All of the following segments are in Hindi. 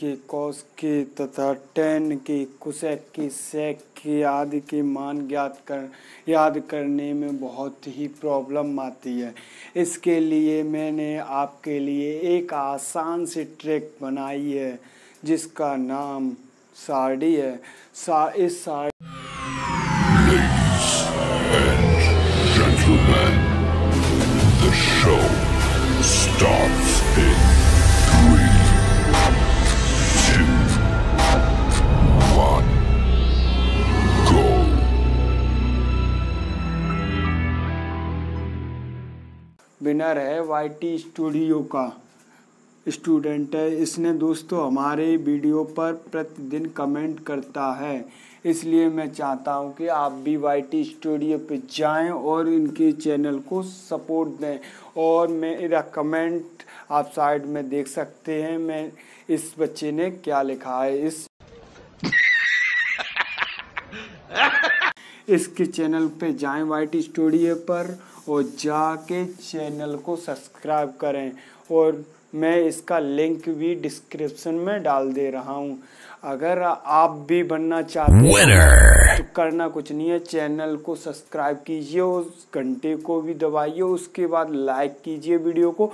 के कॉस के तथा टेन के कुशेक के सेक के आदि के मान ज्ञात कर याद करने में बहुत ही प्रॉब्लम आती है इसके लिए मैंने आपके लिए एक आसान सी ट्रिक बनाई है जिसका नाम साड़ी है सा इस साड़ी ट्रेनर है वाईटी स्टूडियो का स्टूडेंट है इसने दोस्तों हमारे वीडियो पर प्रतिदिन कमेंट करता है इसलिए मैं चाहता हूँ कि आप भी वाई टी स्टूडियो पर जाएं और इनके चैनल को सपोर्ट दें और मेरा कमेंट आप साइड में देख सकते हैं मैं इस बच्चे ने क्या लिखा है इस इसके चैनल पे जाएं वाई टी स्टूडियो पर और जाके चैनल को सब्सक्राइब करें और मैं इसका लिंक भी डिस्क्रिप्शन में डाल दे रहा हूँ अगर आप भी बनना चाहते हैं तो करना कुछ नहीं है चैनल को सब्सक्राइब कीजिए उस घंटे को भी दबाइए उसके बाद लाइक कीजिए वीडियो को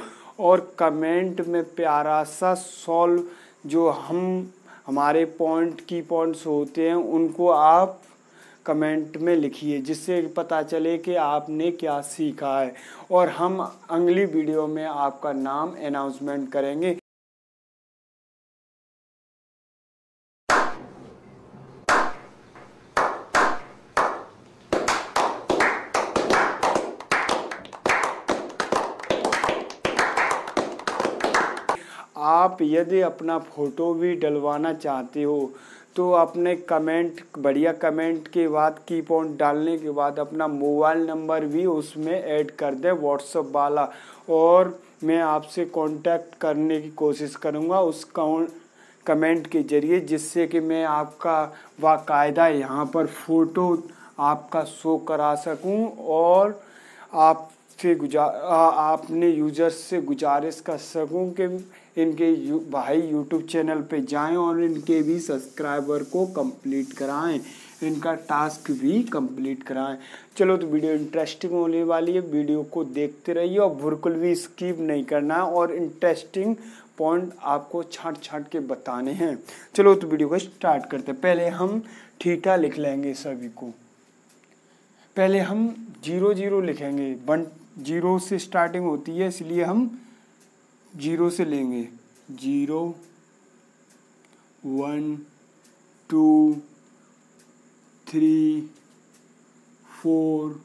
और कमेंट में प्यारा सा सॉल्व जो हम हमारे पॉइंट की पॉइंट्स होते हैं उनको आप कमेंट में लिखिए जिससे पता चले कि आपने क्या सीखा है और हम अगली वीडियो में आपका नाम अनाउंसमेंट करेंगे आप यदि अपना फ़ोटो भी डलवाना चाहते हो तो अपने कमेंट बढ़िया कमेंट के बाद की पॉइंट डालने के बाद अपना मोबाइल नंबर भी उसमें ऐड कर दें व्हाट्सअप वाला और मैं आपसे कांटेक्ट करने की कोशिश करूँगा उस काउंट कमेंट के ज़रिए जिससे कि मैं आपका बाकायदा यहाँ पर फ़ोटो आपका शो करा सकूँ और आप से गुजार आपने यूजर्स से गुजारिश कर सकूं कि इनके यू, भाई यूट्यूब चैनल पे जाएं और इनके भी सब्सक्राइबर को कंप्लीट कराएं इनका टास्क भी कंप्लीट कराएं चलो तो वीडियो इंटरेस्टिंग होने वाली है वीडियो को देखते रहिए और बिल्कुल भी स्किप नहीं करना और इंटरेस्टिंग पॉइंट आपको छाट छाट के बताने हैं चलो तो वीडियो को स्टार्ट करते हैं पहले हम ठीठा लिख लेंगे सभी को पहले हम जीरो जीरो लिखेंगे वन जीरो से स्टार्टिंग होती है इसलिए हम जीरो से लेंगे zero one two three four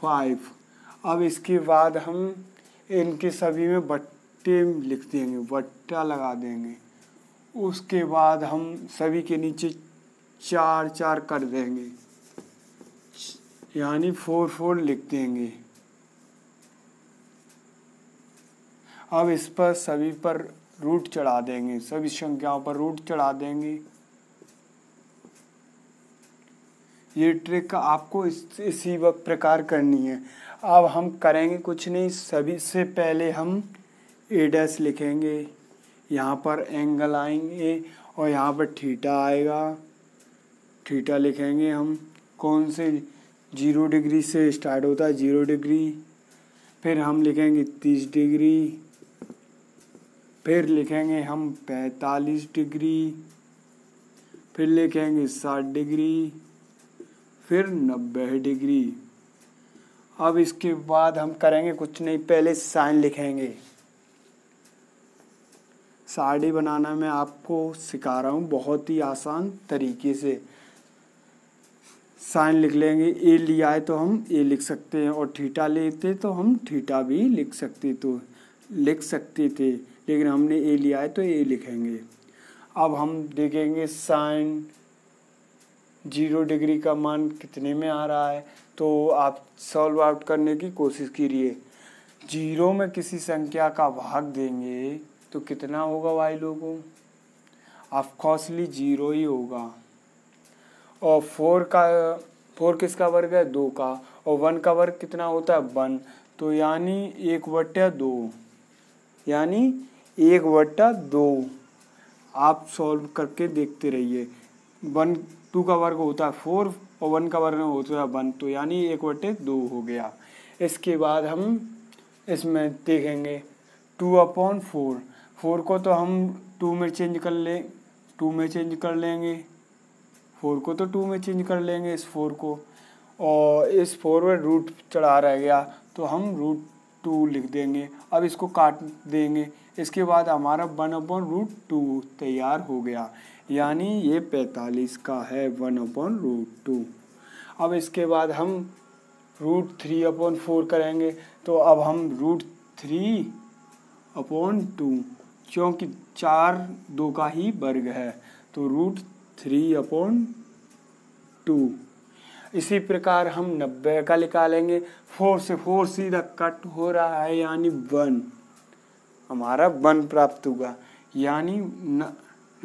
five अब इसके बाद हम इनके सभी में बट्टे लिख देंगे बट्टा लगा देंगे उसके बाद हम सभी के नीचे चार चार कर देंगे यानी फोर फोर लिख देंगे अब इस पर सभी पर रूट चढ़ा देंगे सभी संख्याओं पर रूट चढ़ा देंगे ये ट्रिक आपको इस इसी वक्त प्रकार करनी है अब हम करेंगे कुछ नहीं सभी से पहले हम ए लिखेंगे यहाँ पर एंगल आएंगे और यहाँ पर ठीटा आएगा थीटा लिखेंगे हम कौन से जीरो डिग्री से स्टार्ट होता है जीरो डिग्री फिर हम लिखेंगे तीस डिग्री फिर लिखेंगे हम पैंतालीस डिग्री फिर लिखेंगे साठ डिग्री फिर नब्बे डिग्री अब इसके बाद हम करेंगे कुछ नहीं पहले साइन लिखेंगे साड़ी बनाना मैं आपको सिखा रहा हूँ बहुत ही आसान तरीके से साइन लिख लेंगे ए लिया है तो हम ए लिख सकते हैं और ठीठा लेते तो हम ठीठा भी लिख सकते तो लिख सकते थे लेकिन हमने ए लिया है तो ए लिखेंगे अब हम देखेंगे साइन जीरो डिग्री का मान कितने में आ रहा है तो आप सॉल्व आउट करने की कोशिश कीजिए जीरो में किसी संख्या का भाग देंगे तो कितना होगा वाई लोगों ऑफकोर्सली जीरो ही होगा और फोर का फोर किसका वर्ग है दो का और वन का वर्ग कितना होता है वन तो यानी एक बट्टे दो यानी एक बट्टा दो आप सॉल्व करके देखते रहिए वन टू का वर्ग होता है फोर और वन का वर्ग होता है वन तो यानी एक बट्टे दो हो गया इसके बाद हम इसमें देखेंगे टू अपॉन फोर फोर को तो हम टू में चेंज कर लें टू में चेंज कर लेंगे फोर को तो टू में चेंज कर लेंगे इस फोर को और इस फोर में रूट चढ़ा रह गया तो हम रूट टू लिख देंगे अब इसको काट देंगे इसके बाद हमारा वन अपॉन रूट टू तैयार हो गया यानी ये पैंतालीस का है वन अपॉन रूट टू अब इसके बाद हम रूट थ्री अपॉन फोर करेंगे तो अब हम रूट थ्री अपॉन टू क्योंकि चार दो का ही वर्ग है तो रूट थ्री अपॉन टू इसी प्रकार हम नब्बे का निकालेंगे फोर से फोर सीधा कट हो रहा है यानी वन हमारा वन प्राप्त होगा यानी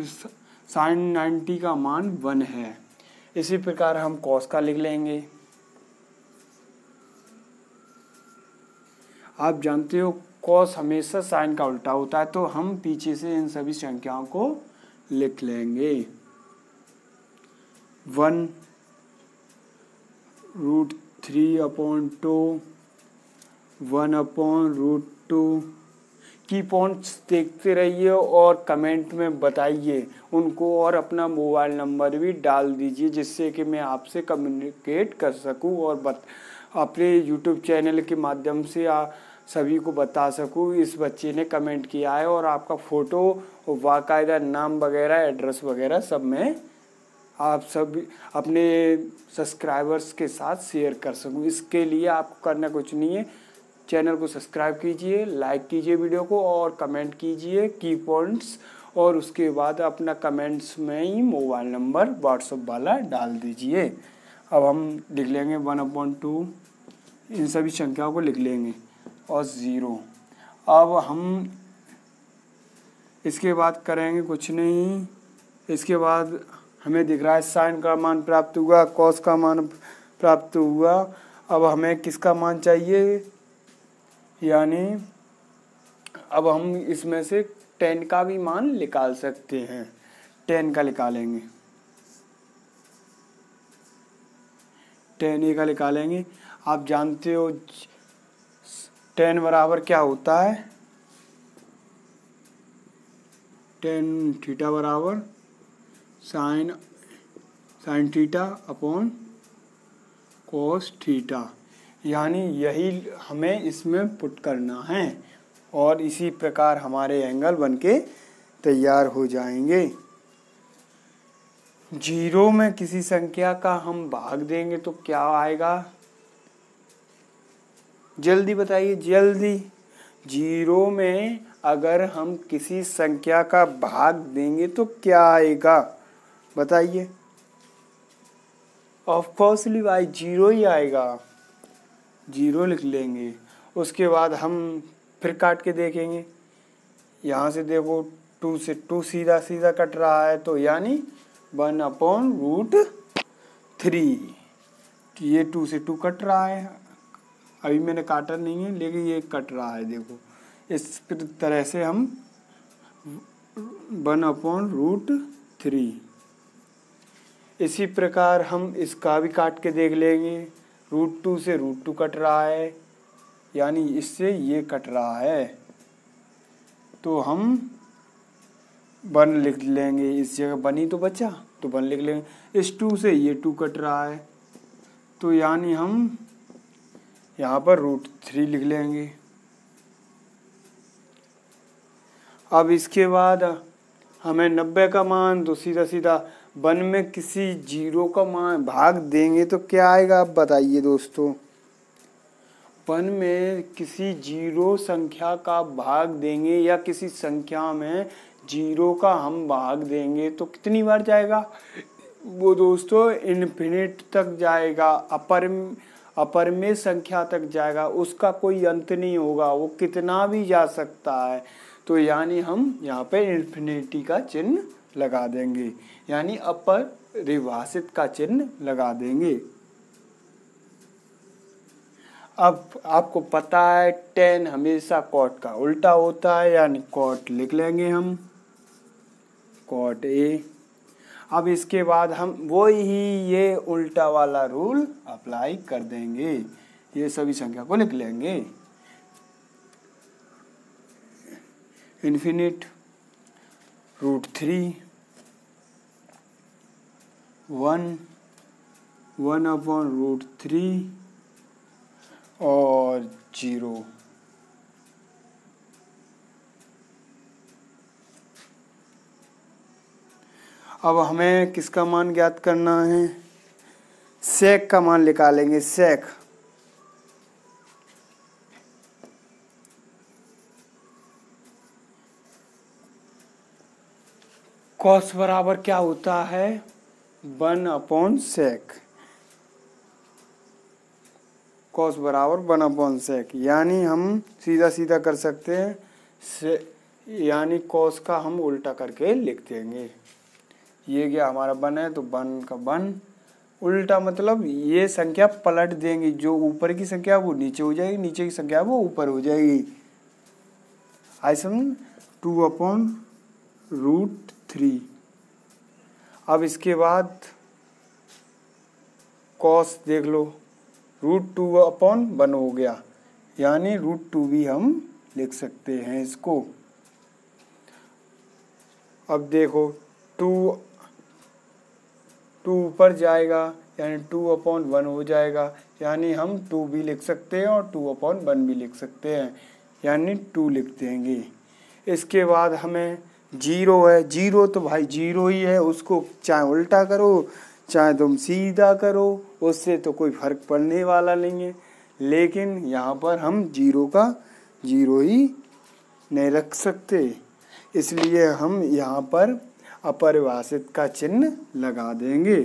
साइन नाइन्टी का मान वन है इसी प्रकार हम कॉस का लिख लेंगे आप जानते हो कॉस हमेशा साइन का उल्टा होता है तो हम पीछे से इन सभी संख्याओं को लिख लेंगे one root three upon two one upon root two की पॉइंट्स देखते रहिए और कमेंट में बताइए उनको और अपना मोबाइल नंबर भी डाल दीजिए जिससे कि मैं आपसे कम्युनिकेट कर सकूं और बत अपने यूट्यूब चैनल के माध्यम से आ, सभी को बता सकूं इस बच्चे ने कमेंट किया है और आपका फ़ोटो और बाकायदा नाम वगैरह एड्रेस वगैरह सब मैं आप सब अपने सब्सक्राइबर्स के साथ शेयर कर सकूँ इसके लिए आपको करना कुछ नहीं है चैनल को सब्सक्राइब कीजिए लाइक कीजिए वीडियो को और कमेंट कीजिए की पॉइंट्स और उसके बाद अपना कमेंट्स में ही मोबाइल नंबर व्हाट्सअप वाला डाल दीजिए अब हम लिख लेंगे वन अपॉइंट टू इन सभी संख्याओं को लिख लेंगे और ज़ीरो अब हम इसके बाद करेंगे कुछ नहीं इसके बाद हमें दिख रहा है साइन का मान प्राप्त हुआ कॉस का मान प्राप्त हुआ अब हमें किसका मान चाहिए यानी अब हम इसमें से टेन का भी मान निकाल सकते हैं टेन का निकालेंगे टेन ए का निकालेंगे आप जानते हो टेन बराबर क्या होता है टेन थीटा बराबर sine sine theta upon cos theta यानी यही हमें इसमें पुट करना है और इसी प्रकार हमारे एंगल बन के तैयार हो जाएंगे जीरो में किसी संख्या का हम भाग देंगे तो क्या आएगा जल्दी बताइए जल्दी जीरो में अगर हम किसी संख्या का भाग देंगे तो क्या आएगा बताइए ऑफकोर्सली भाई जीरो ही आएगा जीरो लिख लेंगे उसके बाद हम फिर काट के देखेंगे यहाँ से देखो टू से टू सीधा सीधा कट रहा है तो यानी वन अपॉन रूट थ्री ये टू से टू कट रहा है अभी मैंने काटा नहीं है लेकिन ये कट रहा है देखो इस तरह से हम वन अपॉन रूट थ्री इसी प्रकार हम इसका भी काट के देख लेंगे रूट टू से रूट टू कट रहा है यानी इससे ये कट रहा है तो हम वन लिख लेंगे इस जगह वन ही तो बचा तो वन लिख लेंगे इस टू से ये टू कट रहा है तो यानी हम यहाँ पर रूट थ्री लिख लेंगे अब इसके बाद हमें नब्बे का मान तो सीधा सीधा वन में किसी जीरो का मान भाग देंगे तो क्या आएगा आप बताइए दोस्तों वन में किसी जीरो संख्या का भाग देंगे या किसी संख्या में जीरो का हम भाग देंगे तो कितनी बार जाएगा वो दोस्तों इनफिनिट तक जाएगा अपर अपर में संख्या तक जाएगा उसका कोई अंत नहीं होगा वो कितना भी जा सकता है तो यानी हम यहाँ पे इन्फिनिटी का चिन्ह लगा देंगे यानी अपर रिभाषित का चिन्ह लगा देंगे अब आपको पता है टेन हमेशा कॉट का उल्टा होता है यानी कॉट लिख लेंगे हम कॉट ए अब इसके बाद हम वो ही ये उल्टा वाला रूल अप्लाई कर देंगे ये सभी संख्या को लिख लेंगे infinite root three one one upon root three और जीरो अब हमें किसका मान ज्ञात करना है सेक का मान निकालेंगे सेक कॉस बराबर क्या होता है वन अपॉन सेक कॉस बराबर वन अपॉन सेक यानी हम सीधा सीधा कर सकते हैं से यानी कॉस का हम उल्टा करके लिख देंगे ये क्या हमारा वन है तो वन का वन उल्टा मतलब ये संख्या पलट देंगे जो ऊपर की संख्या वो नीचे हो जाएगी नीचे की संख्या वो ऊपर हो जाएगी आई सम टू अपॉन रूट थ्री अब इसके बाद कॉस देख लो रूट टू अपॉन वन हो गया यानी रूट टू भी हम लिख सकते हैं इसको अब देखो टू टू ऊपर जाएगा यानी टू अपॉन वन हो जाएगा यानी हम टू भी लिख सकते हैं और टू अपॉन वन भी लिख सकते हैं यानी टू लिख देंगे इसके बाद हमें जीरो है जीरो तो भाई जीरो ही है उसको चाहे उल्टा करो चाहे तुम सीधा करो उससे तो कोई फर्क पड़ने वाला नहीं है लेकिन यहाँ पर हम जीरो का जीरो ही नहीं रख सकते इसलिए हम यहाँ पर अपरिभाषित का चिन्ह लगा देंगे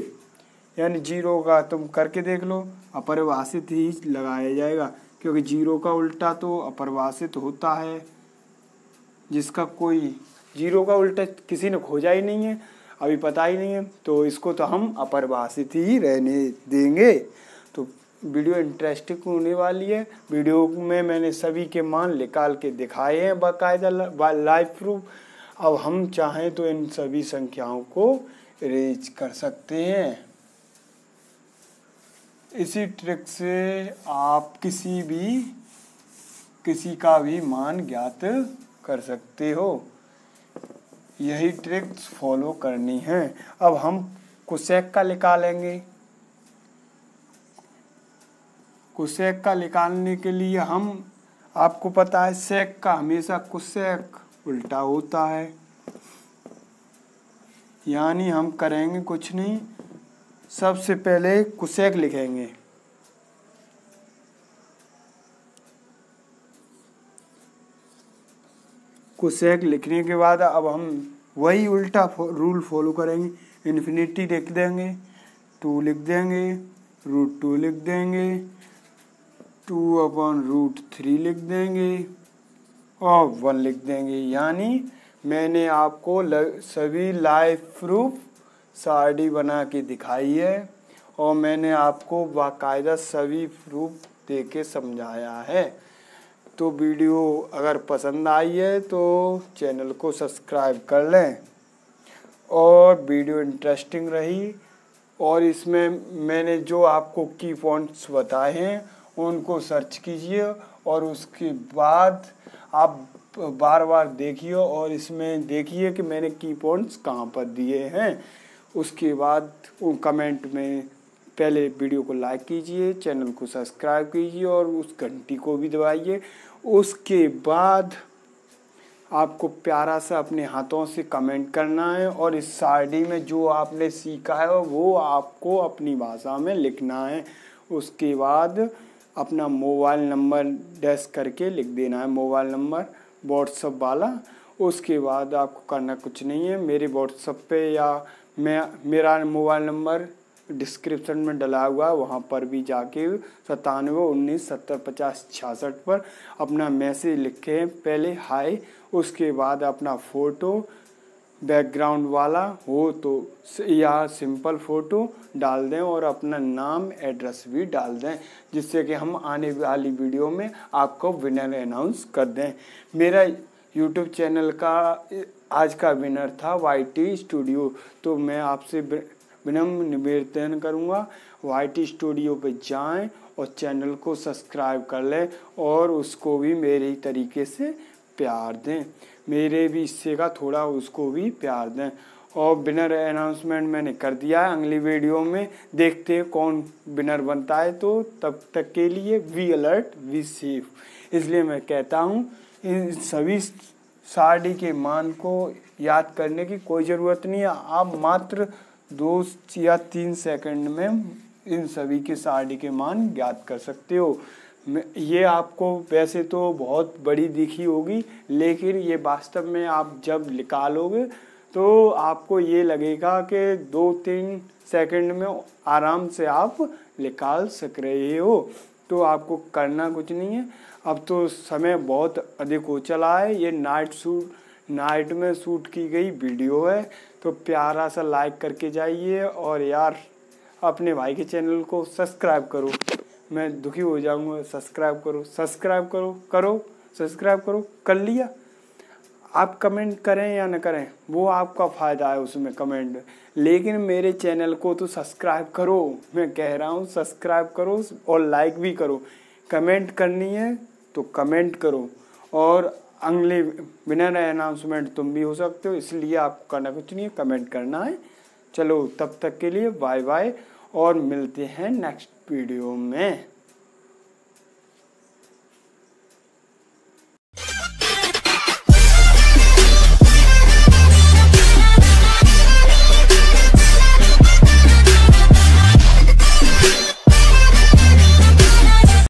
यानी जीरो का तुम करके देख लो अपरिभाषित ही लगाया जाएगा क्योंकि जीरो का उल्टा तो अपरिभाषित होता है जिसका कोई जीरो का उल्टा किसी ने खोजा ही नहीं है अभी पता ही नहीं है तो इसको तो हम अपरभाषित ही रहने देंगे तो वीडियो इंटरेस्टिंग होने वाली है वीडियो में मैंने सभी के मान निकाल के दिखाए हैं बाकायदा लाइव प्रूफ अब हम चाहें तो इन सभी संख्याओं को रेज कर सकते हैं इसी ट्रिक से आप किसी भी किसी का भी मान ज्ञात कर सकते हो यही ट्रिक्स फॉलो करनी है अब हम कुशेक का निकालेंगे कुशेक का निकालने के लिए हम आपको पता है सेक का हमेशा कुशेक उल्टा होता है यानी हम करेंगे कुछ नहीं सबसे पहले कुशेक लिखेंगे को सेक लिखने के बाद अब हम वही उल्टा फो, रूल फॉलो करेंगे इन्फिनिटी लिख देंगे टू लिख देंगे रूट टू लिख देंगे टू अपॉन रूट थ्री लिख देंगे और वन लिख देंगे यानी मैंने आपको सभी लाइव प्रूफ साड़ी बना के दिखाई है और मैंने आपको बाकायदा सभी प्रूफ दे के समझाया है तो वीडियो अगर पसंद आई है तो चैनल को सब्सक्राइब कर लें और वीडियो इंटरेस्टिंग रही और इसमें मैंने जो आपको की पॉइंट्स बताए हैं उनको सर्च कीजिए और उसके बाद आप बार बार देखिए और इसमें देखिए कि मैंने की पॉइंट्स कहाँ पर दिए हैं उसके बाद कमेंट में पहले वीडियो को लाइक कीजिए चैनल को सब्सक्राइब कीजिए और उस घंटी को भी दबाइए उसके बाद आपको प्यारा सा अपने हाथों से कमेंट करना है और इस शायरी में जो आपने सीखा है वो आपको अपनी भाषा में लिखना है उसके बाद अपना मोबाइल नंबर डैश करके लिख देना है मोबाइल नंबर व्हाट्सअप वाला उसके बाद आपको करना कुछ नहीं है मेरे व्हाट्सअप पे या मैं मेरा मोबाइल नंबर डिस्क्रिप्शन में डला हुआ है वहाँ पर भी जाके सतानवे उन्नीस सत्तर पचास छियासठ पर अपना मैसेज लिखें पहले हाय उसके बाद अपना फ़ोटो बैकग्राउंड वाला हो तो या सिंपल फ़ोटो डाल दें और अपना नाम एड्रेस भी डाल दें जिससे कि हम आने वाली वीडियो में आपको विनर अनाउंस कर दें मेरा यूट्यूब चैनल का आज का विनर था वाई टी स्टूडियो तो मैं आपसे विनम निवेदन करूँगा वाई स्टूडियो पे जाएं और चैनल को सब्सक्राइब कर लें और उसको भी मेरे तरीके से प्यार दें मेरे भी हिस्से का थोड़ा उसको भी प्यार दें और बिनर अनाउंसमेंट मैंने कर दिया है अगली वीडियो में देखते हैं कौन बिनर बनता है तो तब तक के लिए वी अलर्ट वी सेफ इसलिए मैं कहता हूँ इन सभी साड़ी के मान को याद करने की कोई ज़रूरत नहीं है आप मात्र दो या तीन सेकंड में इन सभी के सारणी के मान ज्ञात कर सकते हो ये आपको वैसे तो बहुत बड़ी दिखी होगी लेकिन ये वास्तव में आप जब निकालोगे तो आपको ये लगेगा कि दो तीन सेकंड में आराम से आप निकाल सक रहे हो तो आपको करना कुछ नहीं है अब तो समय बहुत अधिक हो चला है ये नाइट सूट नाइट में शूट की गई वीडियो है तो प्यारा सा लाइक करके जाइए और यार अपने भाई के चैनल को सब्सक्राइब करो मैं दुखी हो जाऊंगा सब्सक्राइब करो सब्सक्राइब करो करो सब्सक्राइब करो कर लिया आप कमेंट करें या ना करें वो आपका फ़ायदा है उसमें कमेंट लेकिन मेरे चैनल को तो सब्सक्राइब करो मैं कह रहा हूँ सब्सक्राइब करो और लाइक भी करो कमेंट करनी है तो कमेंट करो और अगले विनर अनाउंसमेंट तुम भी हो सकते हो इसलिए आपको करना कुछ नहीं है कमेंट करना है चलो तब तक के लिए बाय बाय और मिलते हैं नेक्स्ट वीडियो में